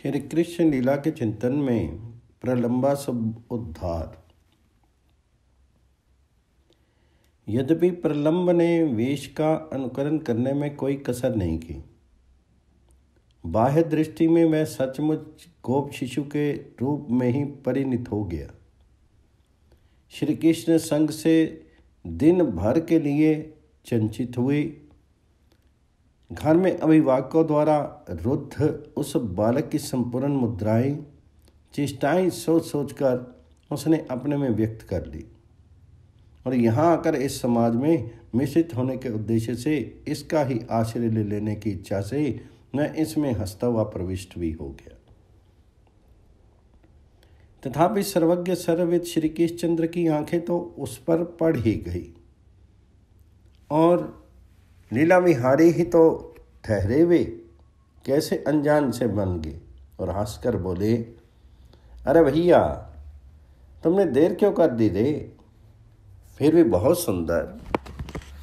श्री कृष्ण लीला के चिंतन में प्रलंबा सब उद्धार यद्यपि प्रलंब ने वेश का अनुकरण करने में कोई कसर नहीं की बाह्य दृष्टि में मैं सचमुच गोप शिशु के रूप में ही परिणित हो गया श्री कृष्ण संघ से दिन भर के लिए चंचित हुई घर में अभिभावकों द्वारा रुद्ध उस बालक की संपूर्ण मुद्राएं चेष्टाएं सोच सोच कर उसने अपने में व्यक्त कर ली और यहाँ आकर इस समाज में मिश्रित होने के उद्देश्य से इसका ही आश्रय ले लेने की इच्छा से मैं इसमें हंसता हुआ प्रविष्ट भी हो गया तथापि सर्वज्ञ सर्वविद श्री चंद्र की आंखें तो उस पर पड़ ही गई और लीला विहारी ही तो ठहरे वे कैसे अनजान से बन गए और हंसकर बोले अरे भैया तुमने देर क्यों कर दी रे फिर भी बहुत सुंदर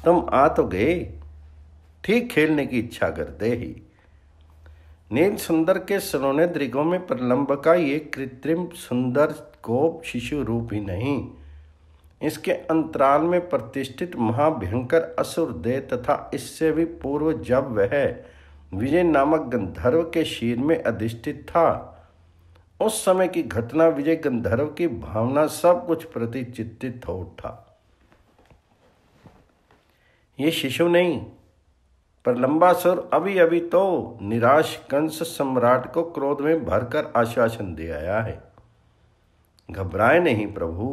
तुम आ तो गए ठीक खेलने की इच्छा करते ही नील सुंदर के सुनोने दृगों में प्रलंब का ये कृत्रिम सुंदर कोप शिशु रूप ही नहीं इसके अंतराल में प्रतिष्ठित महाभयंकर असुर दे तथा इससे भी पूर्व जब वह विजय नामक गंधर्व के शीर में अधिष्ठित था उस समय की घटना विजय गंधर्व की भावना सब कुछ प्रति चित्तित हो उठा ये शिशु नहीं पर लंबा सुर अभी अभी तो निराश कंस सम्राट को क्रोध में भरकर आश्वासन दे आया है घबराए नहीं प्रभु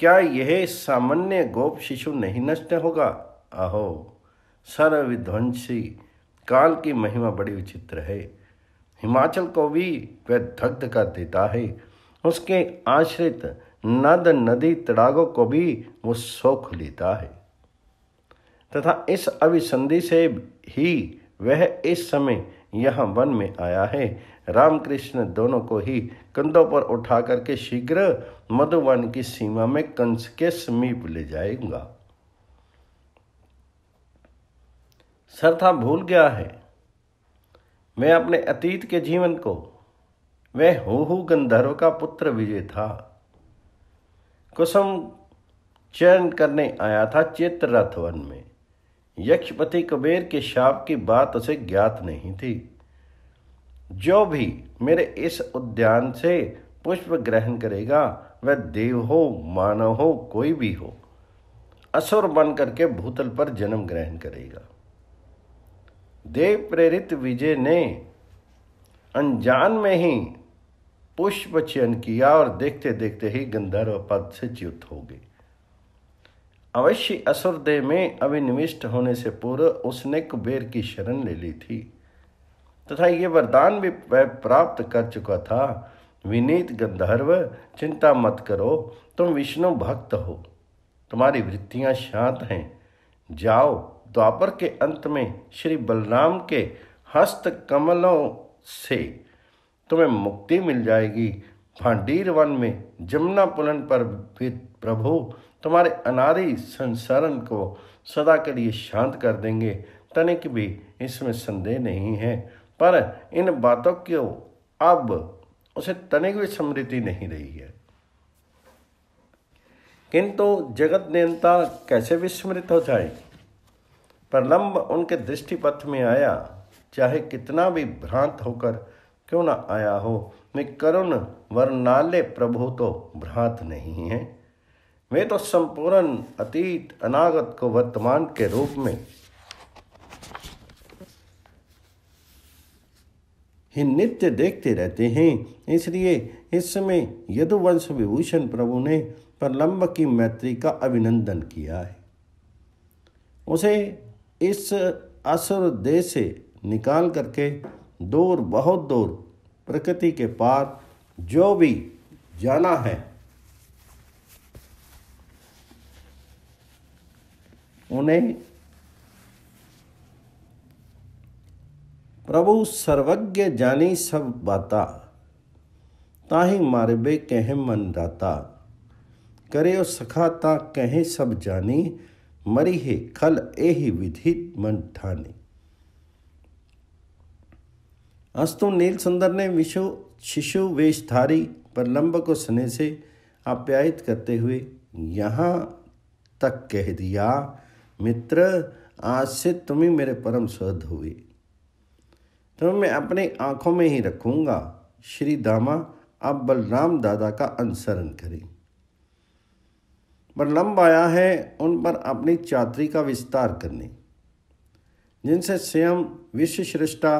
क्या यह सामान्य गोप शिशु नहीं नष्ट होगा आहो सर्वविध्वंसी काल की महिमा बड़ी विचित्र है हिमाचल को भी वह दग्ध कर देता है उसके आश्रित नद नदी तड़ागों को भी वो सोख लेता है तथा इस अभिसंधि से ही वह इस समय यहाँ वन में आया है रामकृष्ण दोनों को ही कंधों पर उठा करके शीघ्र मधुवन की सीमा में कंस के समीप ले जाएगा सरथा भूल गया है मैं अपने अतीत के जीवन को वह हो गंधर्व का पुत्र विजय था कुसुम चयन करने आया था चित्ररथ वन में यक्षपति कुबेर के शाप की बात उसे ज्ञात नहीं थी जो भी मेरे इस उद्यान से पुष्प ग्रहण करेगा वह देव हो मानव हो कोई भी हो असुर बन करके भूतल पर जन्म ग्रहण करेगा देव प्रेरित विजय ने अनजान में ही पुष्प चयन किया और देखते देखते ही गंधर्व पद से च्युत हो गए अवश्य असुर देह में अभिनिविष्ट होने से पूर्व उसने कुबेर की शरण ले ली थी तथा ये वरदान भी वह प्राप्त कर चुका था विनीत गंधर्व चिंता मत करो तुम विष्णु भक्त हो तुम्हारी वृत्तियां शांत हैं जाओ द्वापर के अंत में श्री बलराम के हस्त कमलों से तुम्हें मुक्ति मिल जाएगी भांडीर वन में जमुना पुलन पर भी प्रभु तुम्हारे अनादि संसरण को सदा के लिए शांत कर देंगे तनिक भी इसमें संदेह नहीं है पर इन बातों को अब उसे तनिक भी स्मृति नहीं रही है किंतु जगत नियंता कैसे विस्मृत हो जाए प्रलंब उनके दृष्टिपथ में आया चाहे कितना भी भ्रांत होकर क्यों ना आया हो वे करुण वर्णालय प्रभु तो भ्रांत नहीं है वे तो संपूर्ण अतीत अनागत को वर्तमान के रूप में ही नित्य देखते रहते हैं इसलिए इस समय यदुवंश विभूषण प्रभु ने प्रलंब की मैत्री का अभिनंदन किया है उसे इस असुर देह से निकाल करके दूर बहुत दूर प्रकृति के पार जो भी जाना है उन्हें प्रभु सर्वज्ञ जानी सब बाता मार मारबे कह मन दाता करे और सखा ता कहे सब जानी मरी हे खल ही विधि मन ठानी अस्तु नील सुंदर ने विशु शिशु वेशधारी लंब को स्नेह से आप्यायित करते हुए यहाँ तक कह दिया मित्र आज से तुम्हें मेरे परम स्वद हुए तो मैं अपनी आंखों में ही रखूंगा श्री दामा अब बलराम दादा का अनुसरण करें बलराम आया है उन पर अपनी चात्री का विस्तार करने जिनसे स्वयं विश्व श्रेष्ठा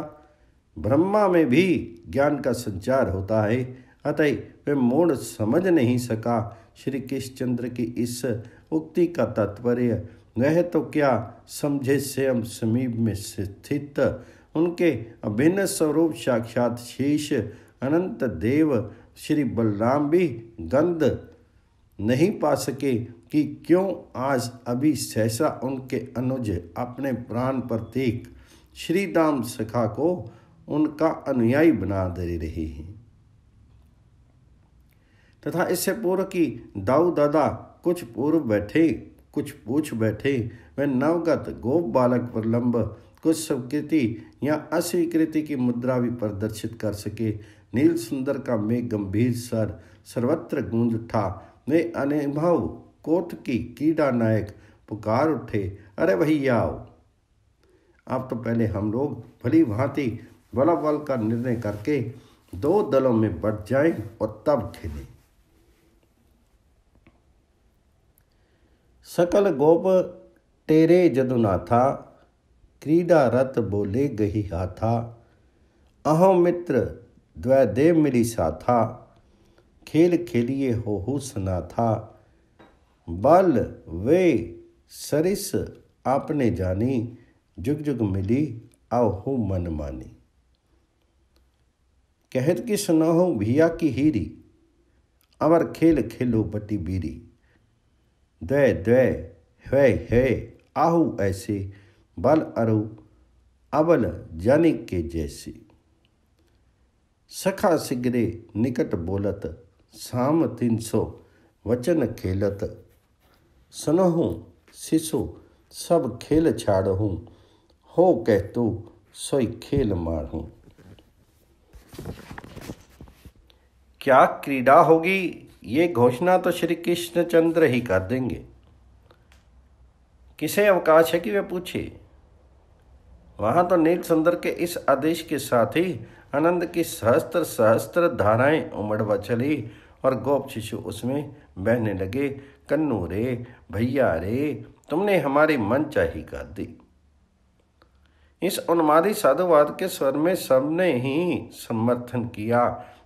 ब्रह्मा में भी ज्ञान का संचार होता है अतः वे मूड समझ नहीं सका श्री कृष्णचंद्र की इस उक्ति का तात्पर्य वह तो क्या समझे स्वयं समीप में स्थित उनके अभिन्न स्वरूप साक्षात शेष अनंत देव श्री बलराम भी गंध नहीं पा सके कि क्यों आज अभी सहसा उनके अनुज अपने प्राण प्रतीक श्री दाम सखा को उनका अनुयायी बना दे रहे हैं तथा इससे पूर्व की दाऊ दादा कुछ पूर्व बैठे कुछ पूछ बैठे वे नवगत गोप बालक प्रलंब कुछ स्वीकृति या अस्वीकृति की मुद्रा भी प्रदर्शित कर सके नील सुंदर का मेघ गंभीर सर सर्वत्र गूंज उठा वे अनुभव कोट की कीड़ा नायक पुकार उठे अरे भैया आओ अब तो पहले हम लोग भली भांति बला बल का निर्णय करके दो दलों में बट जाएं और तब खेलें सकल गोप तेरे जदुना था क्रीडा रत बोले गही हाथा अहो मित्र द्वैदे मिली साथा खेल खेलिए हो हो सना था बल वे सरिस आपने जानी जुग जुग मिली हो मन मानी कहत की सुनाहो भिया की हीरी अमर खेल खेलो बटी बीरी द्वै द्वै है है आहू ऐसे बल अरु अबल जनिक के जैसी सखा सिगरे निकट बोलत साम तीन सौ वचन खेलत सनहूँ शिशु सब खेल छाड़हूँ हो कह तू सोई खेल मारू क्या क्रीड़ा होगी ये घोषणा तो श्री कृष्णचंद्र ही कर देंगे किसे अवकाश है कि वे पूछे वहां तो नील सुंदर के इस आदेश के साथ ही आनंद की सहस्त्र सहस्त्र धाराएं उमड़वा चली और गोप शिशु उसमें बहने लगे कन्नू रे भैया रे तुमने हमारी मन चाही का दी इस उन्मादी साधुवाद के स्वर में सबने ही समर्थन किया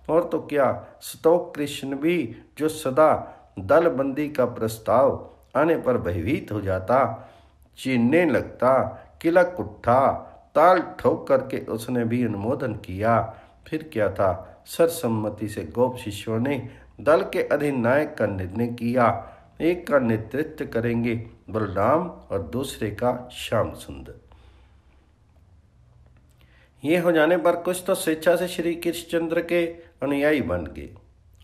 और तो क्या स्तोक कृष्ण भी जो सदा दलबंदी का प्रस्ताव आने पर भयभीत हो जाता चीनने लगता किला उठा ताल ठोक करके उसने भी अनुमोदन किया फिर क्या था सरसम्मति से गोप शिष्यों ने दल के अधिनायक का निर्णय किया एक का नेतृत्व करेंगे बलराम और दूसरे का श्याम सुंदर ये हो जाने पर कुछ तो स्वेच्छा से श्री कृष्णचंद्र के अनुयायी बन गए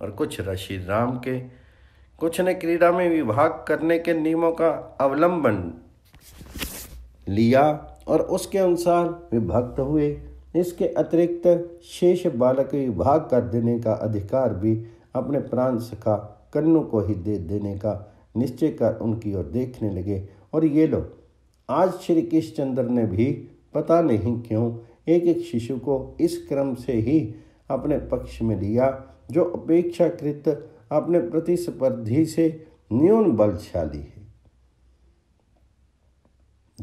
और कुछ ऋषि राम के कुछ ने क्रीड़ा में विभाग करने के नियमों का अवलंबन लिया और उसके अनुसार विभक्त हुए इसके अतिरिक्त शेष बालक विभाग कर देने का अधिकार भी अपने प्राण सखा कन्नों को ही दे देने का निश्चय कर उनकी ओर देखने लगे और ये लो आज श्री कृष्णचंद्र ने भी पता नहीं क्यों एक एक शिशु को इस क्रम से ही अपने पक्ष में लिया जो अपेक्षाकृत अपने प्रतिस्पर्धी से न्यून बलशाली है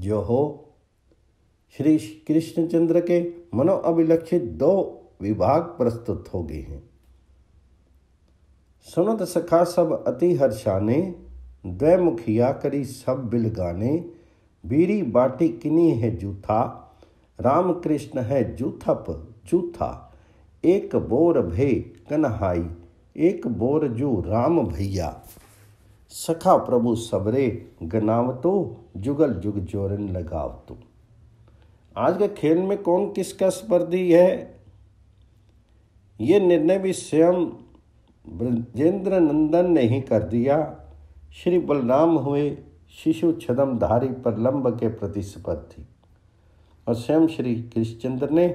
जो हो श्री कृष्णचंद्र के मनो अभिलक्षित दो विभाग प्रस्तुत हो गए हैं सुनत सखा सब अति हर्षाने द्वैमुखिया करी सब बिल गाने बीरी बाटी किनी है जूथा राम कृष्ण है जूथप जूथा एक बोर भे कन्हाई एक बोर जू राम भैया सखा प्रभु सबरे गनावतो जुगल जुग जोरन लगावतो आज के खेल में कौन किसका स्पर्धी है ये निर्णय भी स्वयं ब्रजेंद्र नंदन ने ही कर दिया श्री बलराम हुए शिशु छदमधारी प्रलम्ब के प्रतिस्पर्धी और स्वयं श्री कृष्णचंद्र ने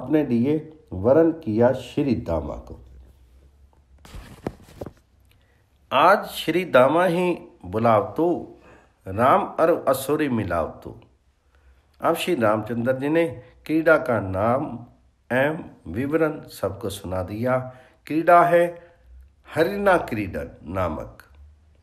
अपने लिए वरण किया श्री दामा को आज श्री दामा ही बुलावतो राम और असुरी मिलावतो अब श्री रामचंद्र जी ने क्रीड़ा का नाम एवं विवरण सबको सुना दिया क्रीड़ा है हरिना क्रीडन नामक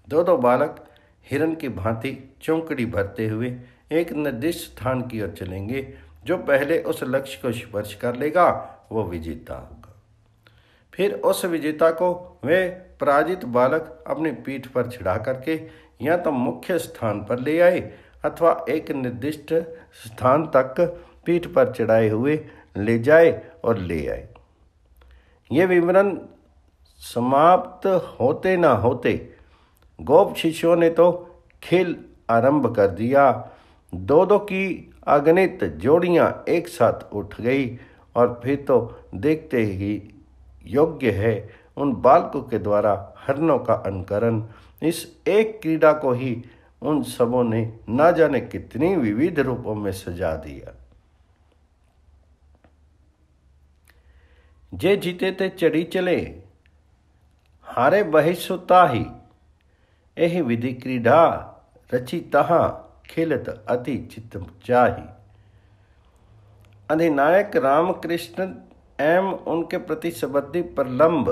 दो दो बालक हिरण की भांति चौंकड़ी भरते हुए एक निर्दिष्ट स्थान की ओर चलेंगे जो पहले उस लक्ष्य को स्पर्श कर लेगा वो विजेता होगा फिर उस विजेता को वे पराजित बालक अपनी पीठ पर छिड़ा करके या तो मुख्य स्थान पर ले आए अथवा एक निर्दिष्ट स्थान तक पीठ पर चढ़ाए हुए ले जाए और ले आए ये विवरण समाप्त होते ना होते गोप शिष्यों ने तो खेल आरंभ कर दिया दो दो की अगणित जोड़ियां एक साथ उठ गई और फिर तो देखते ही योग्य है उन बालकों के द्वारा हरणों का अनुकरण इस एक क्रीड़ा को ही उन सबों ने ना जाने कितनी विविध रूपों में सजा दिया जे जीते ते चढ़ी चले हारे बही ही एहि विधि क्रीडा रची तहा खेलत अति चित जाही अधिनायक रामकृष्ण एम उनके प्रति संबंधी प्रलंब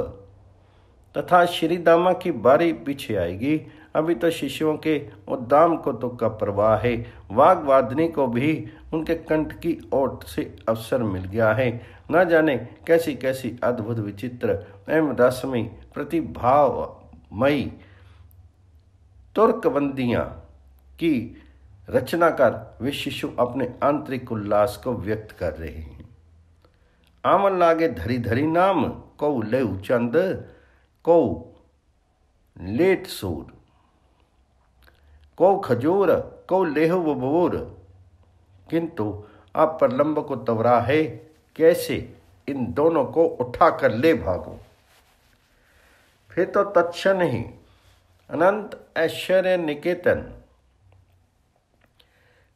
तथा श्री दामा की बारी पीछे आएगी अभी तो शिष्यों के उद्दाम तो का प्रवाह है वाघवादनी को भी उनके कंठ की ओट से अवसर मिल गया है न जाने कैसी कैसी अद्भुत विचित्र एवं रश्मि प्रतिभावमयी तुर्कबंदियाँ की कर वे शिशु अपने आंतरिक उल्लास को व्यक्त कर रहे हैं आमन लागे धरी धरी नाम कौ ले चंद कौ लेट सूर कौ खजूर कौ लेह वोर किंतु आप प्रलम्ब को तवरा है कैसे इन दोनों को उठा कर ले भागो फिर तो तत्न ही अनंत ऐश्वर्य निकेतन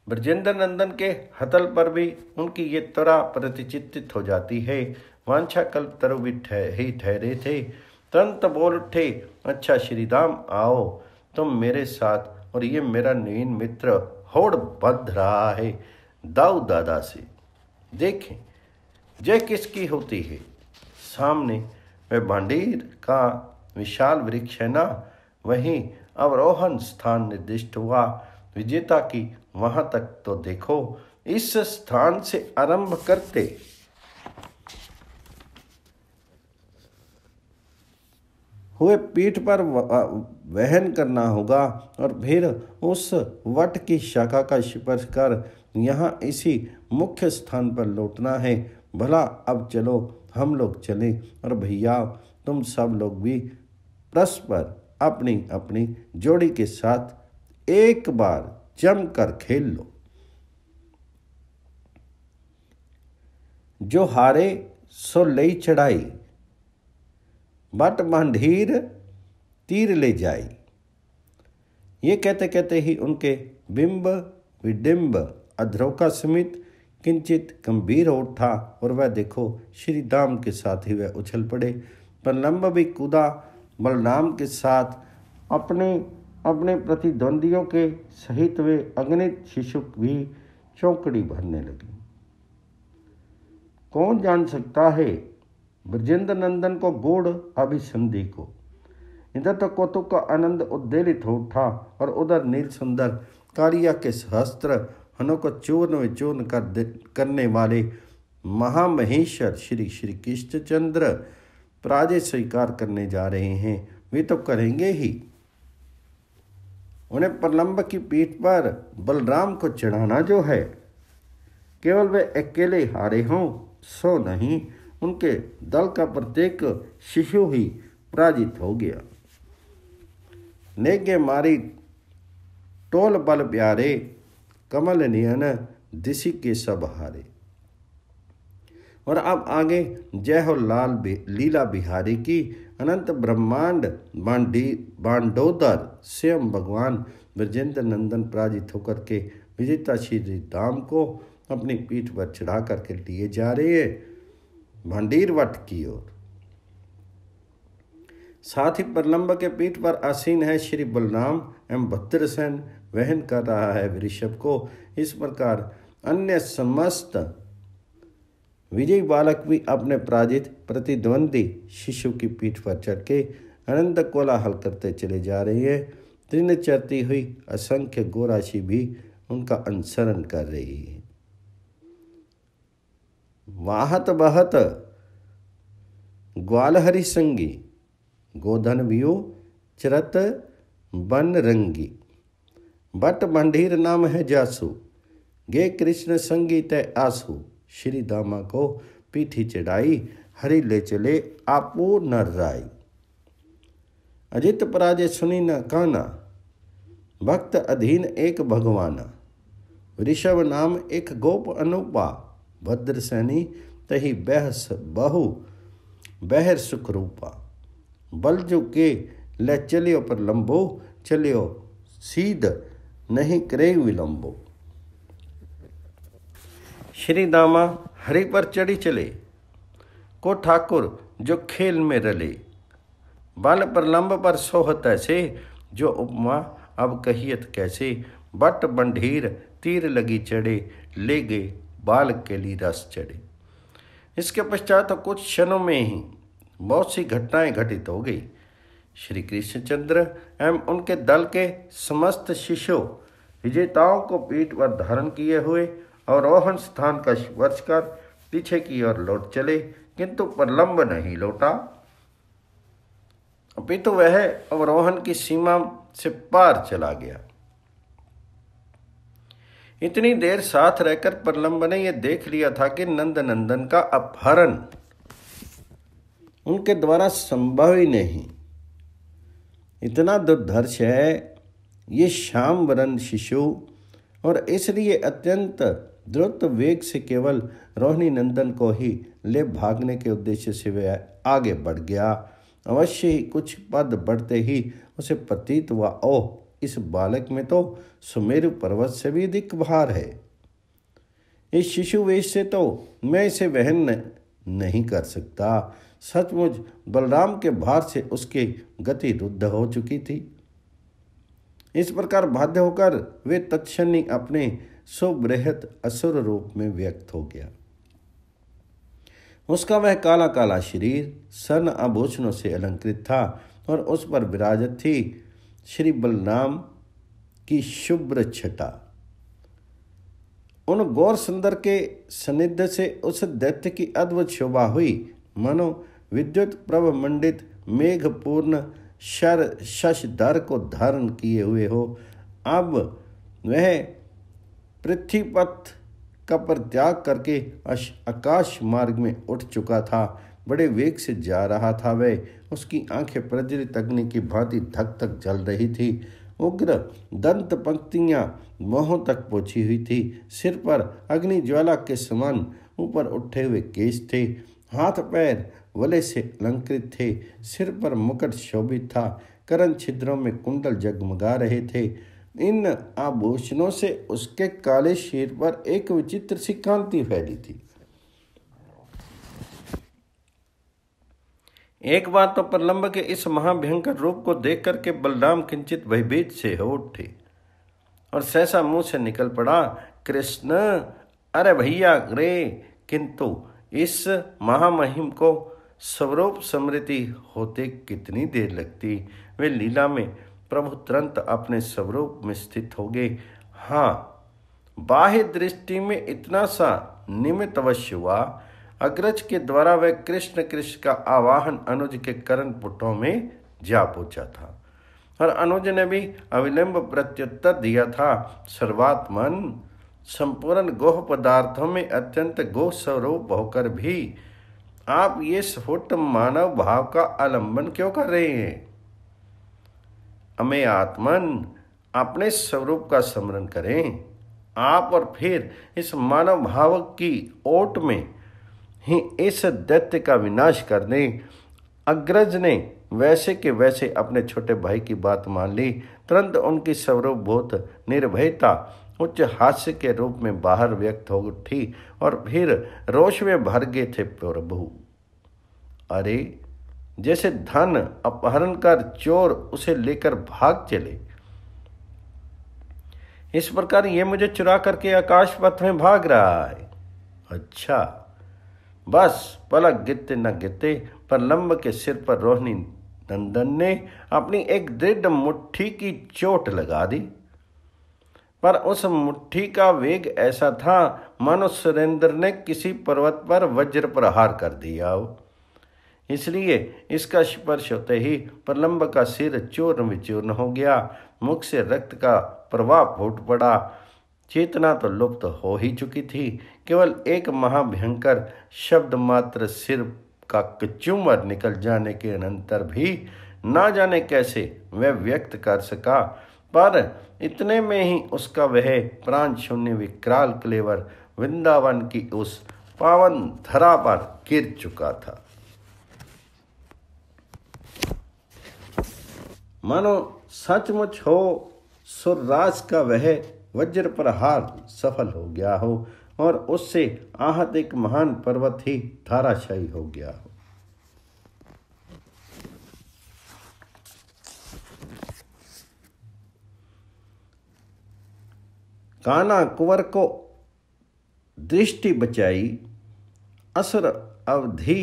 ब्रजेंद्र नंदन के हतल पर भी उनकी ये त्वरा प्रतिचित हो जाती है वांछा कल्प तरु भी ठहरे थे तुरंत बोल उठे अच्छा श्री राम आओ तुम मेरे साथ और ये मेरा नवीन मित्र होड़ बंध रहा है दाऊ दादा से देखें जय किसकी होती है सामने वह भांडीर का विशाल वृक्ष है ना वहीं अवरोहन स्थान निर्दिष्ट हुआ विजेता की वहाँ तक तो देखो इस स्थान से आरंभ करते हुए पीठ पर वहन करना होगा और फिर उस वट की शाखा का स्पर्श कर यहाँ इसी मुख्य स्थान पर लौटना है भला अब चलो हम लोग चलें और भैया तुम सब लोग भी परस्पर अपनी अपनी जोड़ी के साथ एक बार जम कर खेल लो जो हारे सो ले चढ़ाई बट मंडीर तीर ले जाई ये कहते कहते ही उनके बिंब विडिंब अध्रोका समित किंचित गंभीर उठा और वह देखो श्री दाम के साथ ही वह उछल पड़े पर लंब भी कूदा बलनाम के साथ अपने अपने प्रतिद्वंदियों के सहित वे अग्नित शिशुक भी चौकड़ी भरने लगी कौन जान सकता है ब्रजेंद्र नंदन को गोड़ अभिसंधि को इधर तो कौतुक का आनंद उद्वेलित हो उठा और उधर नील सुंदर कारिया के सहस्त्र हनों को चूर्ण विचूर्ण कर करने वाले महामहेश्वर श्री श्री कृष्णचंद्र पराजय स्वीकार करने जा रहे हैं वे तो करेंगे ही उन्हें प्रलंब की पीठ पर बलराम को चढ़ाना जो है केवल वे अकेले हारे हों सो नहीं उनके दल का प्रत्येक शिशु ही पराजित हो गया नेगे मारी टोल बल प्यारे कमल नियन दिशी के सब हारे और अब आगे जय हो लाल लीला बिहारी की अनंत ब्रह्मांड बांडी बांडोदर स्वयं भगवान ब्रजेंद्र नंदन पराजित होकर के विजेता श्री राम को अपनी पीठ पर चढ़ा करके लिए जा रहे हैं भंडीरवट की ओर साथ ही प्रलंब के पीठ पर आसीन है श्री बलराम एवं सेन वहन कर रहा है वृषभ को इस प्रकार अन्य समस्त विजयी बालक भी अपने पराजित प्रतिद्वंदी शिशु की पीठ पर चढ़ के अनंत कोलाहल करते चले जा रहे हैं तीन चरती हुई असंख्य गोराशि भी उनका अनुसरण कर रही है वाहत बहत ग्वालहरि संगी गोधन व्यो चरत बन रंगी बट मंडीर नाम है जासु गे कृष्ण संगी तय आसु श्री दामा को पीठी चढ़ाई हरि ले चले आपो नर राई अजित पराजय सुनी न काना भक्त अधीन एक भगवाना ऋषभ नाम एक गोप अनुपा भद्र सैनी तही बहस बहु बहर सुख रूपा बल जो के ले चलियो पर लंबो चलियो सीध नहीं करे विलंबो श्री दामा हरि पर चढ़ी चले को ठाकुर जो खेल में रले बल पर लंब पर सोहत ऐसे जो उपमा अब कहियत कैसे बट बंढीर तीर लगी चढ़े ले गए बालक के लिए रस चढ़े इसके पश्चात कुछ क्षणों में ही बहुत सी घटनाएं घटित हो गई श्री कृष्णचंद्र एवं उनके दल के समस्त शिष्यों विजेताओं को पीठ पर धारण किए हुए और रोहन स्थान का वर्ष कर पीछे की ओर लौट चले किंतु प्रलंब नहीं लौटा अपितु वह अवरोहन की सीमा से पार चला गया इतनी देर साथ रहकर प्रलंब ने यह देख लिया था कि नंदनंदन का अपहरण उनके द्वारा संभव ही नहीं इतना दुर्धर्ष है ये श्याम वरण शिशु और इसलिए अत्यंत द्रुत वेग से केवल रोहिणी नंदन को ही ले भागने के उद्देश्य से वह आगे बढ़ गया अवश्य ही कुछ पद बढ़ते ही उसे प्रतीत हुआ ओह इस बालक में तो सुमेरु पर्वत से भी अधिक भार है इस शिशु वेश से तो मैं इसे वहन नहीं कर सकता सचमुच बलराम के भार से उसकी गति रुद्ध हो चुकी थी इस प्रकार बाध्य होकर वे तत्क्षणी अपने सुबृहत असुर रूप में व्यक्त हो गया उसका वह काला काला शरीर सन आभूषणों से अलंकृत था और उस पर विराजत थी श्री बलराम की शुभ्र छटा उन गौर सुंदर के सनिध्य से उस दैत्य की अद्भुत शोभा हुई मनो विद्युत प्रभ मंडित मेघपूर्ण शर शश दर को धारण किए हुए हो अब वह पृथ्वीपथ का पर त्याग करके आकाश मार्ग में उठ चुका था बड़े वेग से जा रहा था वह उसकी आंखें प्रज्वलित अग्नि की भांति धक धक जल रही थी उग्र दंत पंक्तियाँ मोहों तक पहुंची हुई थी सिर पर अग्नि ज्वाला के समान ऊपर उठे हुए केस थे हाथ पैर वले से अलंकृत थे सिर पर मुकट शोभित था करण छिद्रों में कुंडल जगमगा रहे थे इन आभूषणों से उसके काले शीर पर एक विचित्र सी कांति फैली थी एक बार तो प्रलंब के इस महाभयंकर रूप को देख करके बलराम किंचित भयभीत से हो उठे और सहसा मुंह से निकल पड़ा कृष्ण अरे भैया रे किंतु इस महामहिम को स्वरूप स्मृति होते कितनी देर लगती वे लीला में प्रभु तुरंत अपने स्वरूप में स्थित हो गए हाँ बाह्य दृष्टि में इतना सा निमित्त अवश्य हुआ अग्रज के द्वारा वह कृष्ण कृष्ण का आवाहन अनुज के करण पुटों में जा पहुंचा था और अनुज ने भी अविलंब प्रत्युत्तर दिया था सर्वात्मन संपूर्ण गोह पदार्थों में अत्यंत गोह स्वरूप होकर भी आप ये स्फुट मानव भाव का आलंबन क्यों कर रहे हैं हमें आत्मन अपने स्वरूप का स्मरण करें आप और फिर इस मानव भाव की ओट में ही इस दैत्य का विनाश कर दे अग्रज ने वैसे के वैसे अपने छोटे भाई की बात मान ली तुरंत उनकी सर्वभूत निर्भयता उच्च हास्य के रूप में बाहर व्यक्त हो उठी और फिर रोष में भर गए थे प्रभु अरे जैसे धन अपहरण कर चोर उसे लेकर भाग चले इस प्रकार ये मुझे चुरा करके आकाश पथ में भाग रहा है अच्छा बस पलक गिरते न गिरते लंब के सिर पर रोहिणी नंदन ने अपनी एक दृढ़ मुट्ठी की चोट लगा दी पर उस मुट्ठी का वेग ऐसा था मानो सुरेंद्र ने किसी पर्वत पर वज्र प्रहार कर दिया हो इसलिए इसका स्पर्श होते ही प्रलंब का सिर चूर्ण विचूर्ण हो गया मुख से रक्त का प्रवाह फूट पड़ा चेतना तो लुप्त हो ही चुकी थी केवल एक महाभयंकर शब्द मात्र सिर का कच्युमर निकल जाने के अनंतर भी ना जाने कैसे वह व्यक्त कर सका पर इतने में ही उसका वह प्राण शून्य विकराल क्लेवर वृंदावन की उस पावन धरा पर गिर चुका था मानो सचमुच हो सुरराज का वह वज्र प्रहार सफल हो गया हो और उससे आहत एक महान पर्वत ही धाराशाही हो गया हो काना कुंवर को दृष्टि बचाई असर अवधि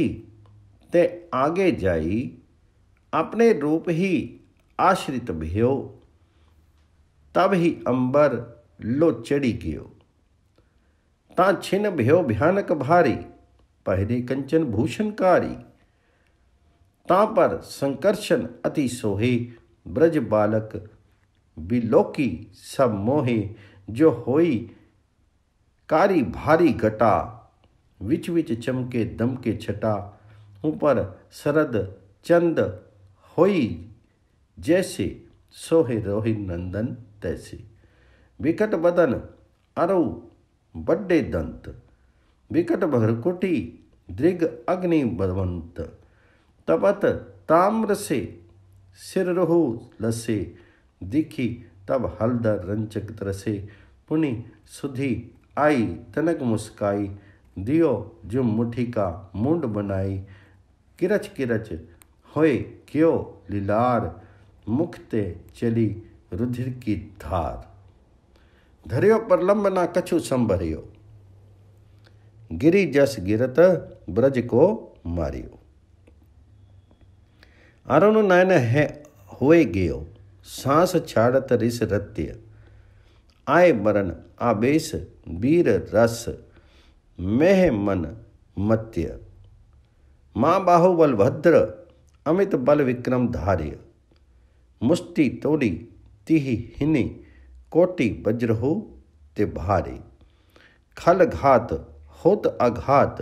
ते आगे जाई अपने रूप ही आश्रित भयो तब ही अंबर लो चढ़ी गयो ता छिन भयो भयानक भारी पहरे कंचन भूषणकारी ता पर संकर्षण अति सोहे ब्रज बालक बिलोकी सब मोहे जो होई कारी भारी घटा विच विच चमके दमके छटा ऊपर शरद चंद होई जैसे सोहे रोहि नंदन तैसे विकट बदन अरौ बड्डे दंत विकट भरकुटी दृग अग्नि बदवंत तपत ताम्र से रहो लसे दिखी तब हलदर रंचक तरसे पुनि सुधि आई तनक मुस्काई दियो जो मुठी का मुंड बनाई किरच किरच होए क्यों लीलार मुखते चली रुधिर की धार धरियो परलम्ब ना कछु संभरियो गिरी जस गिरत ब्रज को मारियो अरुण नयन है हुए गयो सांस छाड़त रिस रत्य आय मरण आबेस वीर रस मेह मन मत्य माँ बाहुबल भद्र अमित बल विक्रम धार्य मुष्टि तोड़ी तिहि हिनी कोटि वज्र हो ते भारी खल घात होत अघात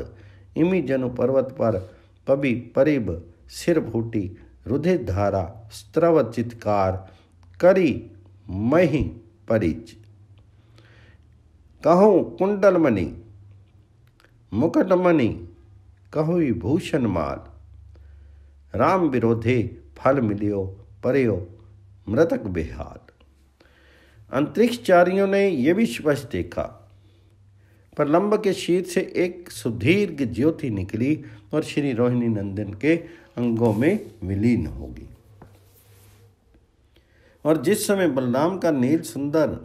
इमी जनु पर्वत पर पबी परिब सिर फूटी रुधे धारा स्त्रव चित्कार करी मही परिच कहूँ कुंडलमणि मुकुटमणि कहूँ भूषण माल राम विरोधे फल मिलियो परयो मृतक बेहाल अंतरिक्षचारियों ने यह भी स्पष्ट देखा प्रलंब के शीत से एक सुदीर्घ ज्योति निकली और श्री रोहिणी नंदन के अंगों में विलीन होगी और जिस समय बलराम का नील सुंदर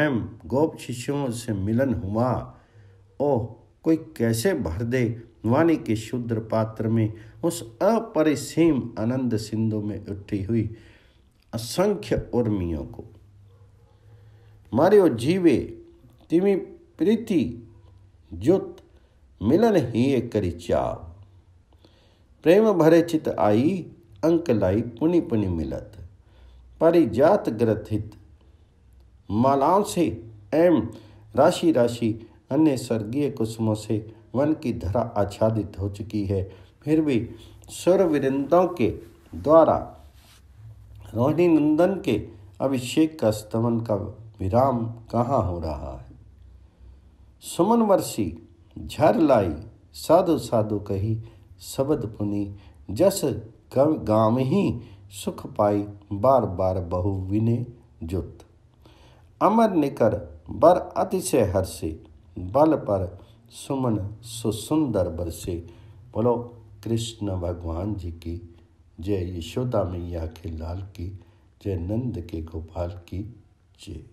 एम गोप शिष्यों से मिलन हुआ ओ कोई कैसे भर दे वाणी के शुद्र पात्र में उस अपरिसीम आनंद सिंधु में उठी हुई असंख्य उर्मियों को जीवे तिमी प्रीति जुत मिलन ही एक करी चाव प्रेम भरे चित आई अंक लाई पुनि पुनि मिलत परिजात ग्रथित मालाओं से एम राशि राशि अन्य स्वर्गीय कुसुमों से वन की धरा आच्छादित हो चुकी है फिर भी वृंदों के द्वारा रोहिणी नंदन के अभिषेक का स्तमन का विराम कहाँ हो रहा है सुमन वर्षी झर लाई साधु साधु कही शबद पुनि जस गाम ही सुख पाई बार बार बहु विने जुत अमर निकर बर अतिशय हर्षे बल पर सुमन सुसुंदर बरसे बोलो कृष्ण भगवान जी की जय यशोदा मैया के लाल की जय नंद के गोपाल की जय